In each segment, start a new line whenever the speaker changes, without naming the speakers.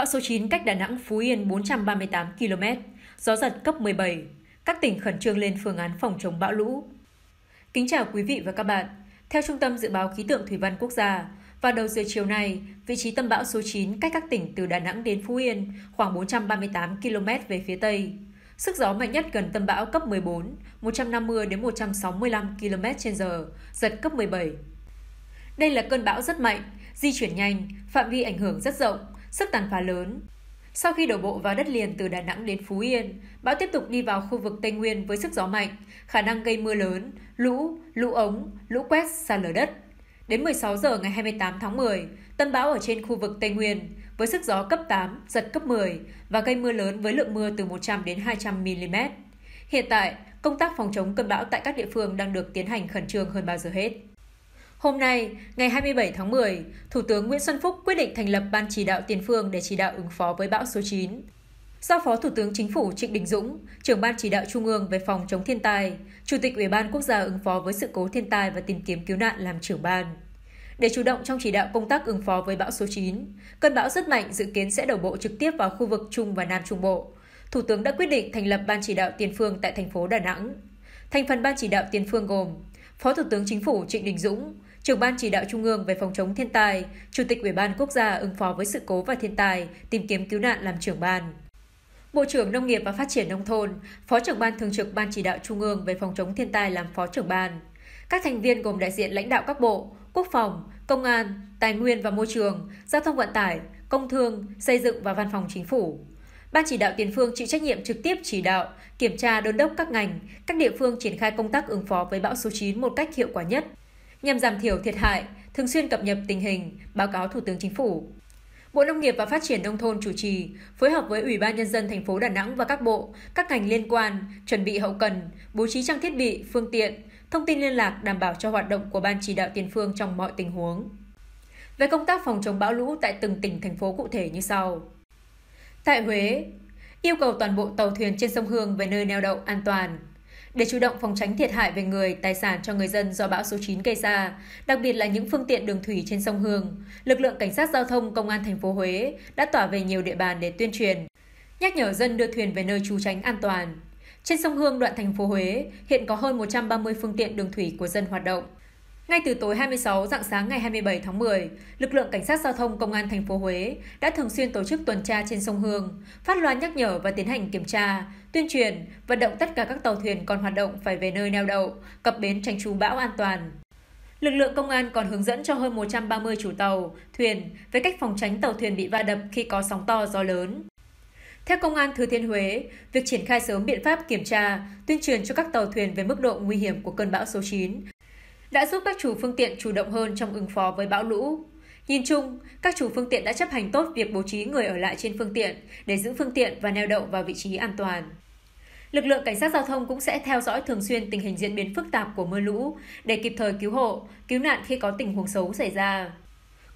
Bão số 9 cách Đà Nẵng, Phú Yên 438 km, gió giật cấp 17. Các tỉnh khẩn trương lên phương án phòng chống bão lũ. Kính chào quý vị và các bạn. Theo Trung tâm Dự báo Khí tượng Thủy văn Quốc gia, vào đầu giờ chiều nay, vị trí tâm bão số 9 cách các tỉnh từ Đà Nẵng đến Phú Yên khoảng 438 km về phía Tây. Sức gió mạnh nhất gần tâm bão cấp 14, 150 đến 165 km/h, giật cấp 17. Đây là cơn bão rất mạnh, di chuyển nhanh, phạm vi ảnh hưởng rất rộng, sức tàn phá lớn. Sau khi đổ bộ vào đất liền từ Đà Nẵng đến Phú Yên, bão tiếp tục đi vào khu vực Tây Nguyên với sức gió mạnh, khả năng gây mưa lớn, lũ, lũ ống, lũ quét, sạt lở đất. Đến 16 giờ ngày 28 tháng 10, tâm bão ở trên khu vực Tây Nguyên với sức gió cấp 8, giật cấp 10 và gây mưa lớn với lượng mưa từ 100 đến 200 mm. Hiện tại, công tác phòng chống cơn bão tại các địa phương đang được tiến hành khẩn trương hơn bao giờ hết. Hôm nay, ngày 27 tháng 10, Thủ tướng Nguyễn Xuân Phúc quyết định thành lập Ban chỉ đạo tiền phương để chỉ đạo ứng phó với bão số 9. Do Phó Thủ tướng Chính phủ Trịnh Đình Dũng, trưởng Ban chỉ đạo Trung ương về phòng chống thiên tai, Chủ tịch Ủy ban Quốc gia ứng phó với sự cố thiên tai và tìm kiếm cứu nạn làm trưởng ban. Để chủ động trong chỉ đạo công tác ứng phó với bão số 9, cơn bão rất mạnh dự kiến sẽ đổ bộ trực tiếp vào khu vực Trung và Nam Trung Bộ. Thủ tướng đã quyết định thành lập Ban chỉ đạo tiền phương tại thành phố Đà Nẵng. Thành phần Ban chỉ đạo tiền phương gồm Phó Thủ tướng Chính phủ Trịnh Đình Dũng, trưởng ban chỉ đạo trung ương về phòng chống thiên tai, chủ tịch Ủy ban quốc gia ứng phó với sự cố và thiên tai, tìm kiếm cứu nạn làm trưởng ban. Bộ trưởng Nông nghiệp và Phát triển Nông thôn, Phó trưởng ban thường trực Ban chỉ đạo Trung ương về phòng chống thiên tai làm Phó trưởng ban. Các thành viên gồm đại diện lãnh đạo các bộ, Quốc phòng, Công an, Tài nguyên và Môi trường, Giao thông vận tải, Công thương, Xây dựng và Văn phòng Chính phủ. Ban chỉ đạo tiền phương chịu trách nhiệm trực tiếp chỉ đạo, kiểm tra đôn đốc các ngành, các địa phương triển khai công tác ứng phó với bão số 9 một cách hiệu quả nhất, nhằm giảm thiểu thiệt hại, thường xuyên cập nhật tình hình, báo cáo Thủ tướng Chính phủ. Bộ Nông nghiệp và Phát triển nông thôn chủ trì, phối hợp với Ủy ban nhân dân thành phố Đà Nẵng và các bộ, các ngành liên quan chuẩn bị hậu cần, bố trí trang thiết bị, phương tiện, thông tin liên lạc đảm bảo cho hoạt động của ban chỉ đạo tiền phương trong mọi tình huống. Về công tác phòng chống bão lũ tại từng tỉnh thành phố cụ thể như sau. Tại Huế, yêu cầu toàn bộ tàu thuyền trên sông Hương về nơi neo đậu an toàn, để chủ động phòng tránh thiệt hại về người, tài sản cho người dân do bão số 9 gây ra, đặc biệt là những phương tiện đường thủy trên sông Hương, lực lượng cảnh sát giao thông công an thành phố Huế đã tỏa về nhiều địa bàn để tuyên truyền, nhắc nhở dân đưa thuyền về nơi trú tránh an toàn. Trên sông Hương đoạn thành phố Huế, hiện có hơn 130 phương tiện đường thủy của dân hoạt động. Ngay từ tối 26 dạng sáng ngày 27 tháng 10, lực lượng cảnh sát giao thông công an thành phố Huế đã thường xuyên tổ chức tuần tra trên sông Hương, phát loa nhắc nhở và tiến hành kiểm tra, tuyên truyền, vận động tất cả các tàu thuyền còn hoạt động phải về nơi neo đậu, cập bến tránh trú bão an toàn. Lực lượng công an còn hướng dẫn cho hơn 130 chủ tàu, thuyền về cách phòng tránh tàu thuyền bị va đập khi có sóng to gió lớn. Theo Công an Thừa Thiên Huế, việc triển khai sớm biện pháp kiểm tra, tuyên truyền cho các tàu thuyền về mức độ nguy hiểm của cơn bão số 9 đã giúp các chủ phương tiện chủ động hơn trong ứng phó với bão lũ. Nhìn chung, các chủ phương tiện đã chấp hành tốt việc bố trí người ở lại trên phương tiện để giữ phương tiện và neo đậu vào vị trí an toàn. Lực lượng cảnh sát giao thông cũng sẽ theo dõi thường xuyên tình hình diễn biến phức tạp của mưa lũ để kịp thời cứu hộ, cứu nạn khi có tình huống xấu xảy ra.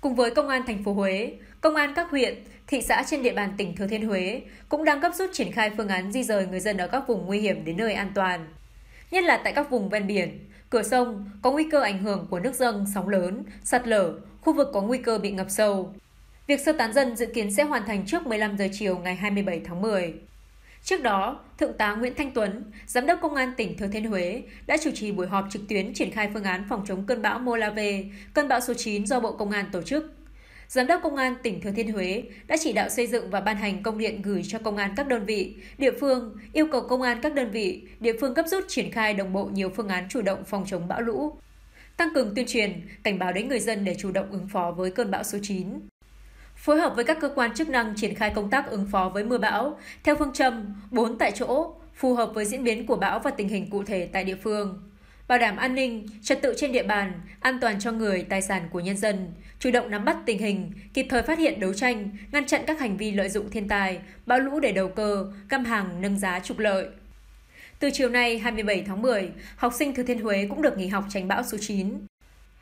Cùng với công an thành phố Huế, công an các huyện, thị xã trên địa bàn tỉnh Thừa Thiên Huế cũng đang gấp rút triển khai phương án di rời người dân ở các vùng nguy hiểm đến nơi an toàn, nhất là tại các vùng ven biển, Cửa sông có nguy cơ ảnh hưởng của nước dâng, sóng lớn, sạt lở, khu vực có nguy cơ bị ngập sâu. Việc sơ tán dân dự kiến sẽ hoàn thành trước 15 giờ chiều ngày 27 tháng 10. Trước đó, Thượng tá Nguyễn Thanh Tuấn, Giám đốc Công an tỉnh Thừa Thiên Huế đã chủ trì buổi họp trực tuyến triển khai phương án phòng chống cơn bão Molave, cơn bão số 9 do Bộ Công an tổ chức. Giám đốc Công an tỉnh Thừa Thiên Huế đã chỉ đạo xây dựng và ban hành công điện gửi cho công an các đơn vị, địa phương, yêu cầu công an các đơn vị, địa phương cấp rút triển khai đồng bộ nhiều phương án chủ động phòng chống bão lũ, tăng cường tuyên truyền, cảnh báo đến người dân để chủ động ứng phó với cơn bão số 9 phối hợp với các cơ quan chức năng triển khai công tác ứng phó với mưa bão theo phương châm 4 tại chỗ, phù hợp với diễn biến của bão và tình hình cụ thể tại địa phương bảo đảm an ninh, trật tự trên địa bàn, an toàn cho người, tài sản của nhân dân, chủ động nắm bắt tình hình, kịp thời phát hiện đấu tranh, ngăn chặn các hành vi lợi dụng thiên tai, bão lũ để đầu cơ, găm hàng nâng giá trục lợi. Từ chiều nay 27 tháng 10, học sinh Thừa Thiên Huế cũng được nghỉ học tránh bão số 9.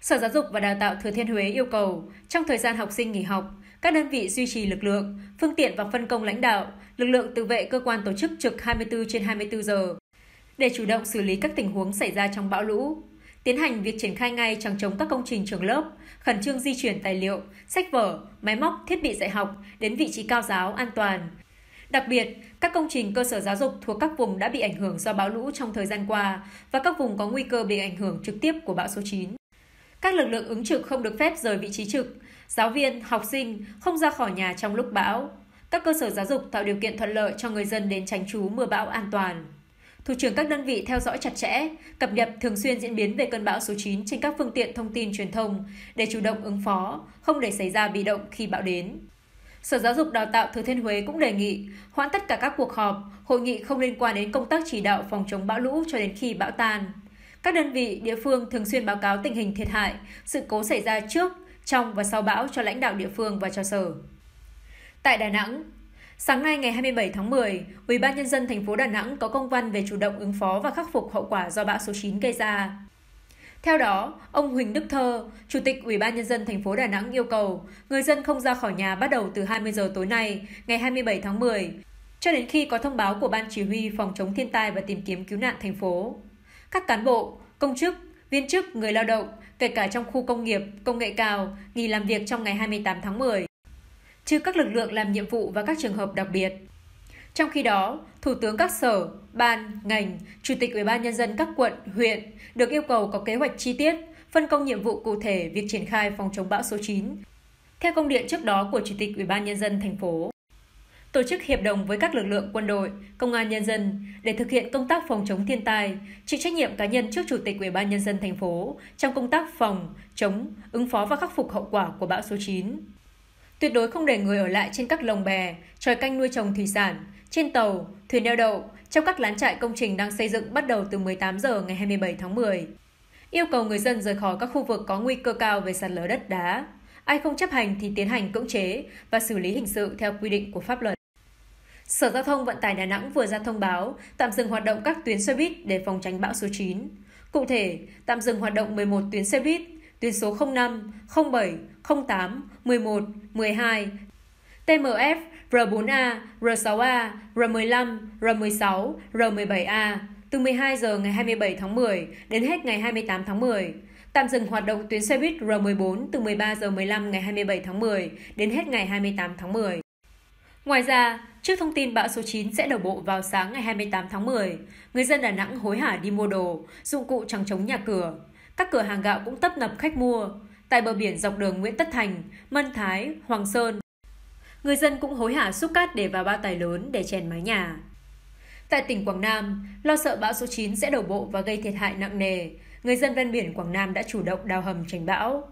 Sở Giáo dục và Đào tạo Thừa Thiên Huế yêu cầu, trong thời gian học sinh nghỉ học, các đơn vị duy trì lực lượng, phương tiện và phân công lãnh đạo, lực lượng tự vệ cơ quan tổ chức trực 24 trên 24 giờ để chủ động xử lý các tình huống xảy ra trong bão lũ tiến hành việc triển khai ngay chẳng chống các công trình trường lớp, khẩn trương di chuyển tài liệu, sách vở, máy móc, thiết bị dạy học đến vị trí cao giáo an toàn. Đặc biệt, các công trình cơ sở giáo dục thuộc các vùng đã bị ảnh hưởng do bão lũ trong thời gian qua và các vùng có nguy cơ bị ảnh hưởng trực tiếp của bão số 9. Các lực lượng ứng trực không được phép rời vị trí trực, giáo viên, học sinh không ra khỏi nhà trong lúc bão. Các cơ sở giáo dục tạo điều kiện thuận lợi cho người dân đến tránh trú mưa bão an toàn. Thủ trưởng các đơn vị theo dõi chặt chẽ, cập nhật thường xuyên diễn biến về cơn bão số 9 trên các phương tiện thông tin truyền thông để chủ động ứng phó, không để xảy ra bị động khi bão đến. Sở Giáo dục Đào tạo Thừa Thiên Huế cũng đề nghị hoãn tất cả các cuộc họp, hội nghị không liên quan đến công tác chỉ đạo phòng chống bão lũ cho đến khi bão tan. Các đơn vị, địa phương thường xuyên báo cáo tình hình thiệt hại, sự cố xảy ra trước, trong và sau bão cho lãnh đạo địa phương và cho sở. Tại Đà Nẵng, Sáng nay ngày 27 tháng 10, Ủy ban nhân dân thành phố Đà Nẵng có công văn về chủ động ứng phó và khắc phục hậu quả do bão số 9 gây ra. Theo đó, ông Huỳnh Đức Thơ, Chủ tịch Ủy ban nhân dân thành phố Đà Nẵng yêu cầu người dân không ra khỏi nhà bắt đầu từ 20 giờ tối nay, ngày 27 tháng 10, cho đến khi có thông báo của Ban Chỉ huy Phòng chống thiên tai và tìm kiếm cứu nạn thành phố. Các cán bộ, công chức, viên chức, người lao động, kể cả trong khu công nghiệp, công nghệ cao, nghỉ làm việc trong ngày 28 tháng 10 trừ các lực lượng làm nhiệm vụ và các trường hợp đặc biệt. Trong khi đó, thủ tướng các sở, ban, ngành, chủ tịch Ủy ban nhân dân các quận, huyện được yêu cầu có kế hoạch chi tiết, phân công nhiệm vụ cụ thể việc triển khai phòng chống bão số 9. Theo công điện trước đó của Chủ tịch Ủy ban nhân dân thành phố, tổ chức hiệp đồng với các lực lượng quân đội, công an nhân dân để thực hiện công tác phòng chống thiên tai, chịu trách nhiệm cá nhân trước Chủ tịch Ủy ban nhân dân thành phố trong công tác phòng, chống, ứng phó và khắc phục hậu quả của bão số 9. Tuyệt đối không để người ở lại trên các lồng bè, tròi canh nuôi trồng thủy sản, trên tàu, thuyền neo đậu, trong các lán trại công trình đang xây dựng bắt đầu từ 18 giờ ngày 27 tháng 10. Yêu cầu người dân rời khỏi các khu vực có nguy cơ cao về sạt lở đất đá. Ai không chấp hành thì tiến hành cưỡng chế và xử lý hình sự theo quy định của pháp luật. Sở Giao thông Vận tải Đà Nẵng vừa ra thông báo tạm dừng hoạt động các tuyến xe buýt để phòng tránh bão số 9. Cụ thể, tạm dừng hoạt động 11 tuyến xe buýt tuyến số 05, 07, 08, 11, 12, TMF, R4A, R6A, R15, R16, R17A từ 12 giờ ngày 27 tháng 10 đến hết ngày 28 tháng 10. Tạm dừng hoạt động tuyến xe buýt R14 từ 13 giờ 15 ngày 27 tháng 10 đến hết ngày 28 tháng 10. Ngoài ra, trước thông tin bão số 9 sẽ đổ bộ vào sáng ngày 28 tháng 10, người dân Đà Nẵng hối hả đi mua đồ, dụng cụ chẳng chống nhà cửa. Các cửa hàng gạo cũng tấp nập khách mua. Tại bờ biển dọc đường Nguyễn Tất Thành, Mân Thái, Hoàng Sơn, người dân cũng hối hả xúc cát để vào bao tải lớn để chèn mái nhà. Tại tỉnh Quảng Nam, lo sợ bão số 9 sẽ đổ bộ và gây thiệt hại nặng nề, người dân ven biển Quảng Nam đã chủ động đào hầm tránh bão.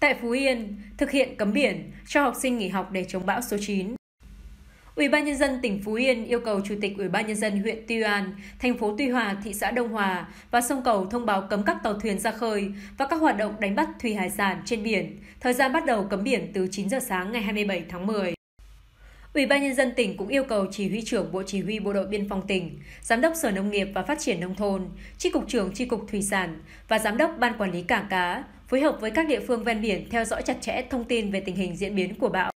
Tại Phú Yên, thực hiện cấm biển, cho học sinh nghỉ học để chống bão số 9. Ủy ban nhân dân tỉnh Phú Yên yêu cầu Chủ tịch Ủy ban nhân dân huyện Tuy An, thành phố Tuy Hòa, thị xã Đông Hòa và sông Cầu thông báo cấm các tàu thuyền ra khơi và các hoạt động đánh bắt thủy hải sản trên biển. Thời gian bắt đầu cấm biển từ 9 giờ sáng ngày 27 tháng 10. Ủy ban nhân dân tỉnh cũng yêu cầu chỉ huy trưởng Bộ Chỉ huy Bộ đội Biên phòng tỉnh, Giám đốc Sở Nông nghiệp và Phát triển Nông thôn, Chi Cục trưởng Chi Cục Thủy sản và Giám đốc Ban Quản lý Cảng Cá phối hợp với các địa phương ven biển theo dõi chặt chẽ thông tin về tình hình diễn biến của bão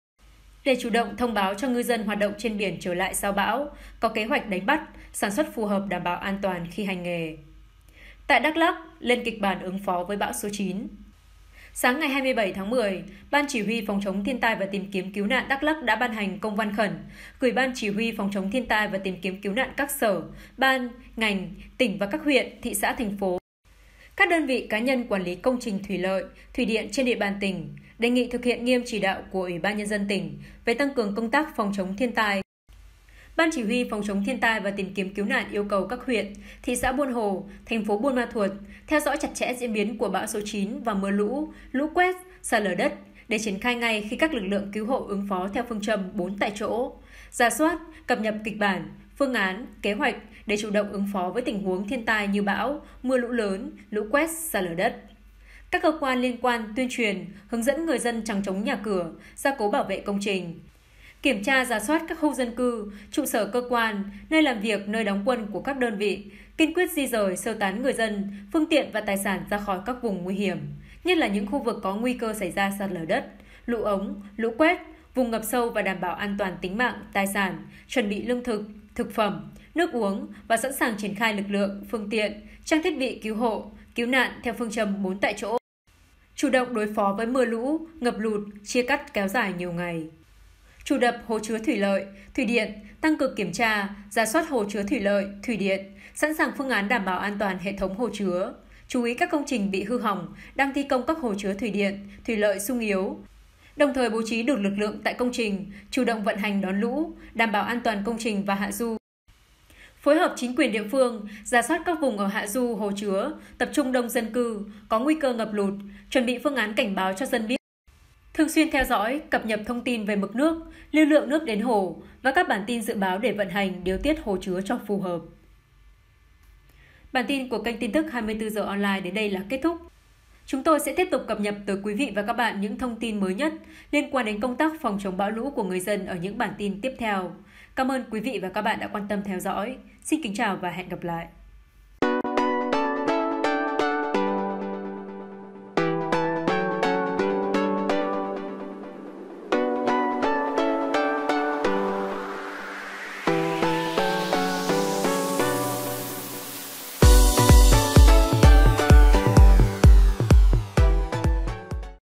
để chủ động thông báo cho ngư dân hoạt động trên biển trở lại sau bão, có kế hoạch đánh bắt, sản xuất phù hợp đảm bảo an toàn khi hành nghề. Tại Đắk Lắk, lên kịch bản ứng phó với bão số 9. Sáng ngày 27 tháng 10, Ban Chỉ huy Phòng chống thiên tai và tìm kiếm cứu nạn Đắk Lắk đã ban hành công văn khẩn, gửi Ban Chỉ huy Phòng chống thiên tai và tìm kiếm cứu nạn các sở, ban, ngành, tỉnh và các huyện, thị xã, thành phố các đơn vị cá nhân quản lý công trình thủy lợi, thủy điện trên địa bàn tỉnh đề nghị thực hiện nghiêm chỉ đạo của Ủy ban nhân dân tỉnh về tăng cường công tác phòng chống thiên tai. Ban chỉ huy phòng chống thiên tai và tìm kiếm cứu nạn yêu cầu các huyện, thị xã Buôn Hồ, thành phố Buôn Ma Thuột theo dõi chặt chẽ diễn biến của bão số 9 và mưa lũ, lũ quét, sạt lở đất để triển khai ngay khi các lực lượng cứu hộ ứng phó theo phương châm 4 tại chỗ, ra soát, cập nhật kịch bản, phương án, kế hoạch để chủ động ứng phó với tình huống thiên tai như bão, mưa lũ lớn, lũ quét, sạt lở đất. Các cơ quan liên quan tuyên truyền, hướng dẫn người dân chẳng chống nhà cửa, gia cố bảo vệ công trình. Kiểm tra giả soát các khu dân cư, trụ sở cơ quan, nơi làm việc, nơi đóng quân của các đơn vị, kiên quyết di rời sơ tán người dân, phương tiện và tài sản ra khỏi các vùng nguy hiểm, nhất là những khu vực có nguy cơ xảy ra sạt lở đất, lũ ống, lũ quét, vùng ngập sâu và đảm bảo an toàn tính mạng, tài sản, chuẩn bị lương thực, thực phẩm, nước uống và sẵn sàng triển khai lực lượng, phương tiện, trang thiết bị cứu hộ, cứu nạn theo phương châm 4 tại chỗ. Chủ động đối phó với mưa lũ, ngập lụt, chia cắt kéo dài nhiều ngày. Chủ đập hồ chứa thủy lợi, thủy điện, tăng cường kiểm tra, giả soát hồ chứa thủy lợi, thủy điện, sẵn sàng phương án đảm bảo an toàn hệ thống hồ chứa. Chú ý các công trình bị hư hỏng, đang thi công các hồ chứa thủy điện, thủy lợi sung yếu, đồng thời bố trí được lực lượng tại công trình, chủ động vận hành đón lũ, đảm bảo an toàn công trình và hạ du. Phối hợp chính quyền địa phương, giả soát các vùng ở hạ du, hồ chứa, tập trung đông dân cư, có nguy cơ ngập lụt, chuẩn bị phương án cảnh báo cho dân biết. Thường xuyên theo dõi, cập nhật thông tin về mực nước, lưu lượng nước đến hồ và các bản tin dự báo để vận hành điều tiết hồ chứa cho phù hợp. Bản tin của kênh tin tức 24 giờ online đến đây là kết thúc. Chúng tôi sẽ tiếp tục cập nhật tới quý vị và các bạn những thông tin mới nhất liên quan đến công tác phòng chống bão lũ của người dân ở những bản tin tiếp theo. Cảm ơn quý vị và các bạn đã quan tâm theo dõi. Xin kính chào và hẹn gặp lại.